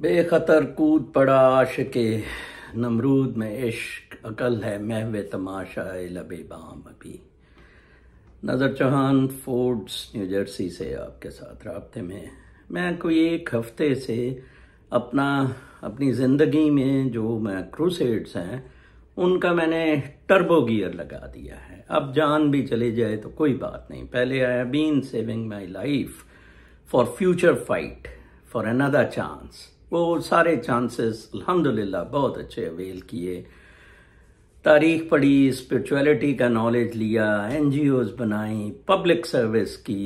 बेखतर कूद पड़ा आश के नमरूद में इश्क अकल है महव तमाशा लबे बाम अभी नज़र चौहान फोर्ड्स न्यू जर्सी से आपके साथ रबते में मैं कोई एक हफ्ते से अपना अपनी ज़िंदगी में जो मैं क्रूसेड्स हैं उनका मैंने टर्बो गियर लगा दिया है अब जान भी चली जाए तो कोई बात नहीं पहले I been saving my life for future fight for another chance वो सारे चांसेस अल्हम्दुलिल्लाह बहुत अच्छे अवेल किए तारीख पढ़ी स्पिरिचुअलिटी का नॉलेज लिया एन बनाई पब्लिक सर्विस की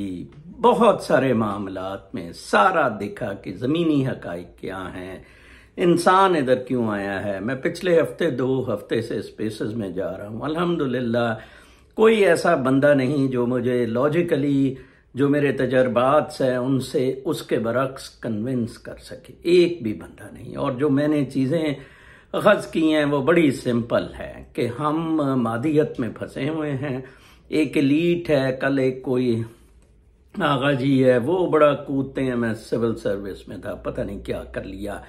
बहुत सारे मामला में सारा देखा कि ज़मीनी हक़ क्या हैं इंसान इधर क्यों आया है मैं पिछले हफ्ते दो हफ्ते से स्पेसेस में जा रहा हूँ अल्हम्दुलिल्लाह कोई ऐसा बंदा नहीं जो मुझे लॉजिकली जो मेरे तजर्बात हैं उनसे उसके बरक्स कन्विंस कर सके एक भी बंदा नहीं और जो मैंने चीज़ें अखज़ की हैं वो बड़ी सिंपल है कि हम मादियत में फंसे हुए हैं एक लीट है कल एक कोई आगा जी है वो बड़ा कूदते हैं मैं सिविल सर्विस में था पता नहीं क्या कर लिया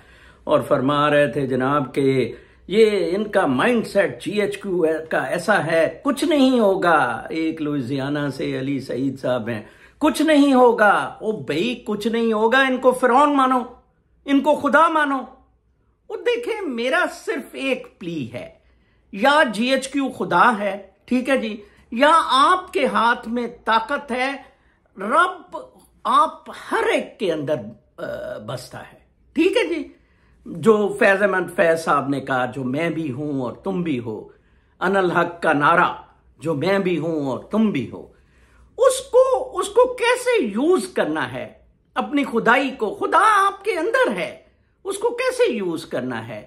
और फरमा रहे थे जनाब के ये इनका माइंड सेट एच क्यू का ऐसा है कुछ नहीं होगा एक लुइजियाना से अली सईद साहब हैं कुछ नहीं होगा ओ भाई कुछ नहीं होगा इनको फिरौन मानो इनको खुदा मानो वो देखें मेरा सिर्फ एक प्ली है या जीएचक्यू खुदा है ठीक है जी या आपके हाथ में ताकत है रब आप हर एक के अंदर बसता है ठीक है जी जो फैज अहमद फैज साहब ने कहा जो मैं भी हूं और तुम भी हो अनल हक का नारा जो मैं भी हूं और तुम भी हो उसको कैसे यूज करना है अपनी खुदाई को खुदा आपके अंदर है उसको कैसे यूज करना है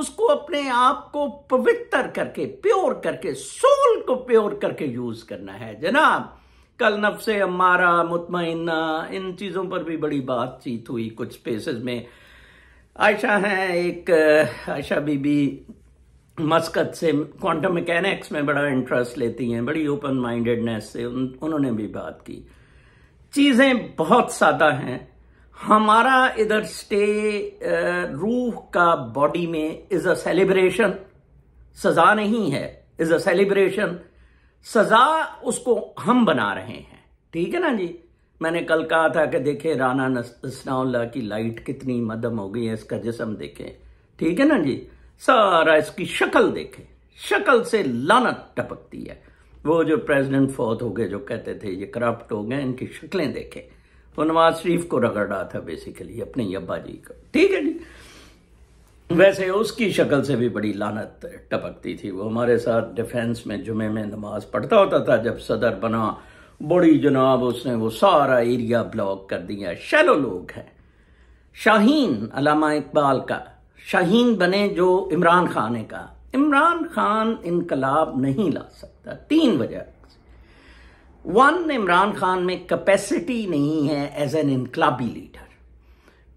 उसको अपने आप को पवित्र करके प्योर करके सोल को प्योर करके यूज करना है जनाब कल नफ से हमारा इन चीजों पर भी बड़ी बातचीत हुई कुछ स्पेसेस में आयशा है एक आयशा बीबी मस्कत से क्वांटम मैकेनिक्स में बड़ा इंटरेस्ट लेती हैं बड़ी ओपन माइंडेडनेस से उन, उन्होंने भी बात की चीज़ें बहुत सादा हैं हमारा इधर स्टे रूह का बॉडी में इज अ सेलिब्रेशन सजा नहीं है इज अ सेलिब्रेशन सजा उसको हम बना रहे हैं ठीक है ना जी मैंने कल कहा था कि देखे राना नसनाउल्ला की लाइट कितनी मदम हो गई है इसका जिसम देखे ठीक है ना जी सारा इसकी शक्ल देखे शक्ल से लानत टपकती है वो जो प्रेसिडेंट फौत हो गए जो कहते थे ये करप्ट हो गए इनकी शक्लें देखें वो नवाज शरीफ को रगड़ रहा था बेसिकली अपने अब्बा जी को ठीक है जी वैसे उसकी शक्ल से भी बड़ी लानत टपकती थी वो हमारे साथ डिफेंस में जुमे में नमाज पढ़ता होता था जब सदर बना बड़ी जनाब उसने वो सारा एरिया ब्लॉक कर दिया शैलो लोग हैं शाहीन अलामा इकबाल का शाहीन बने जो इमरान खान ने कहा इमरान खान इनकलाब नहीं ला सकता का तीन वजह वन इमरान खान में कैपेसिटी नहीं है एज एन इनकलाबी लीडर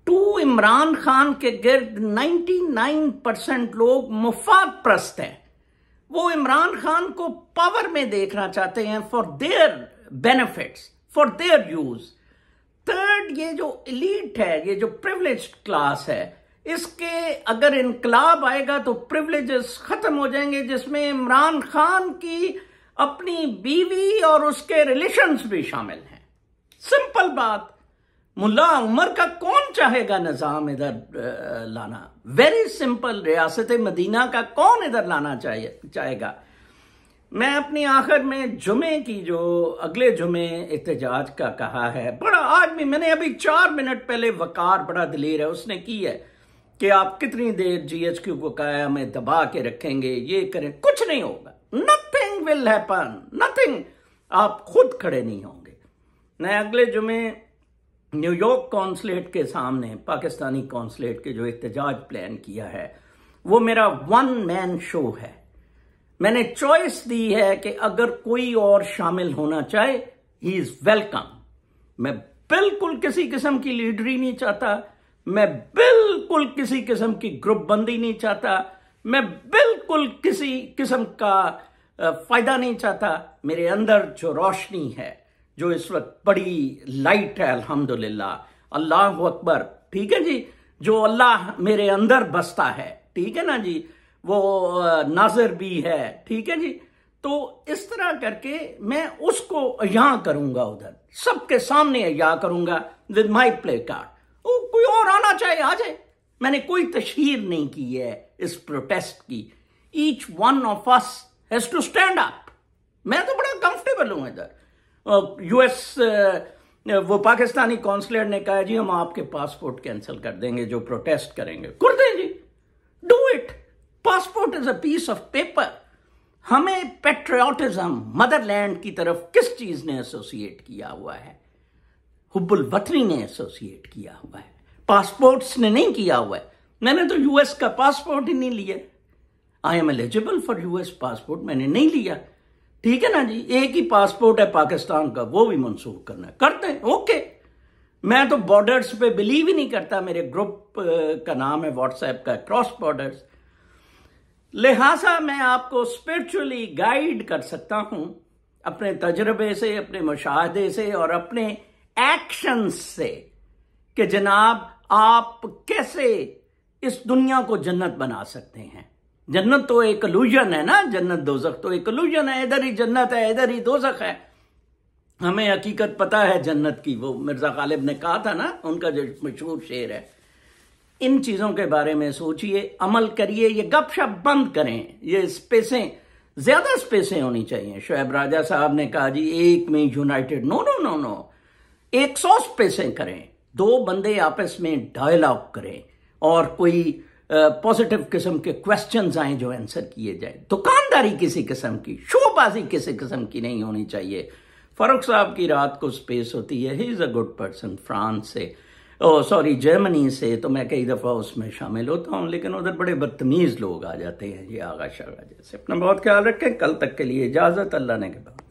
टू इमरान खान के गिर्द 99 परसेंट लोग मुफाद प्रस्त हैं वो इमरान खान को पावर में देखना चाहते हैं for their benefits for their use third ये जो इलीट है ये जो प्रिवलेज क्लास है इसके अगर इनकलाब आएगा तो प्रिवलेजेस खत्म हो जाएंगे जिसमें इमरान खान की अपनी बीवी और उसके रिलेशंस भी शामिल हैं सिंपल बात मुल्ला उमर का कौन चाहेगा निज़ाम इधर लाना वेरी सिंपल रियासत मदीना का कौन इधर लाना चाहिए चाहेगा मैं अपनी आखिर में जुमे की जो अगले जुमे एहतजाज का कहा है बड़ा आदमी मैंने अभी चार मिनट पहले वकार बड़ा दिलीर है उसने की है कि आप कितनी देर जीएचक्यू को काया में दबा के रखेंगे ये करें कुछ नहीं होगा नथिंग विल हैपन नथिंग आप खुद खड़े नहीं होंगे मैं अगले जुमे न्यूयॉर्क कौंसलेट के सामने पाकिस्तानी कौंसलेट के जो एहतजाज प्लान किया है वो मेरा वन मैन शो है मैंने चॉइस दी है कि अगर कोई और शामिल होना चाहे ही इज वेलकम मैं बिल्कुल किसी किस्म की लीडरी नहीं चाहता मैं बिल्कुल किसी किस्म की ग्रुप बंदी नहीं चाहता मैं बिल्कुल किसी किस्म का फायदा नहीं चाहता मेरे अंदर जो रोशनी है जो इस वक्त बड़ी लाइट है अल्हम्दुलिल्लाह अल्लाह अकबर ठीक है जी जो अल्लाह मेरे अंदर बसता है ठीक है ना जी वो नाजर भी है ठीक है जी तो इस तरह करके मैं उसको अया करूंगा उधर सबके सामने अया करूंगा विद माई प्ले कार्ड वो कोई और आना चाहे आ जाए मैंने कोई तशहर नहीं की है इस प्रोटेस्ट की each one of us has to stand up मैं तो बड़ा कंफर्टेबल हूं इधर यूएस वो पाकिस्तानी काउंसलर ने कहा जी हम आपके पासपोर्ट कैंसिल कर देंगे जो प्रोटेस्ट करेंगे कर दें जी do it passport is a piece of paper हमें पेट्रियाटिज्म मदरलैंड की तरफ किस चीज ने एसोसिएट किया हुआ है हुबुल वतनी ने एसोसिएट किया हुआ है पासपोर्ट्स ने नहीं किया हुआ है मैंने तो यूएस का पासपोर्ट ही नहीं लिया I am eligible for US passport मैंने नहीं लिया ठीक है ना जी एक ही पासपोर्ट है पाकिस्तान का वो भी मंसूख करना है। करते हैं ओके मैं तो बॉर्डर्स पे बिलीव ही नहीं करता मेरे ग्रुप का नाम है व्हाट्सएप का क्रॉस बॉर्डर्स लिहाजा मैं आपको स्पिरिचुअली गाइड कर सकता हूं अपने तजर्बे से अपने मुशाहे से और अपने एक्शन से कि जनाब आप कैसे इस दुनिया को जन्नत बना सकते हैं जन्नत तो एक लूजन है ना जन्नत दोजख तो एक लूजन है इधर ही जन्नत है इधर ही दोजख है हमें हकीकत पता है जन्नत की वो मिर्जा गालिब ने कहा था ना उनका जो मशहूर शेर है इन चीजों के बारे में सोचिए अमल करिए ये गपशप बंद करें ये स्पेसें ज्यादा स्पेसें होनी चाहिए शोएब राजा साहब ने कहा जी एक में united no no no no एक सौ स्पेसें करें दो बंदे आपस में डायलॉग करें और कोई पॉजिटिव किस्म के क्वेश्चन आए जो आंसर किए जाए दुकानदारी किसी किस्म की शोबाजी किसी किस्म की नहीं होनी चाहिए फारूक साहब की रात को स्पेस होती है he is a good person France से सॉरी जर्मनी से तो मैं कई दफ़ा उसमें शामिल होता हूँ लेकिन उधर बड़े बदतमीज़ लोग आ जाते हैं ये आगा शागा जैसे अपना बहुत ख्याल रखें कल तक के लिए इजाज़त अल्लाह ने के बाद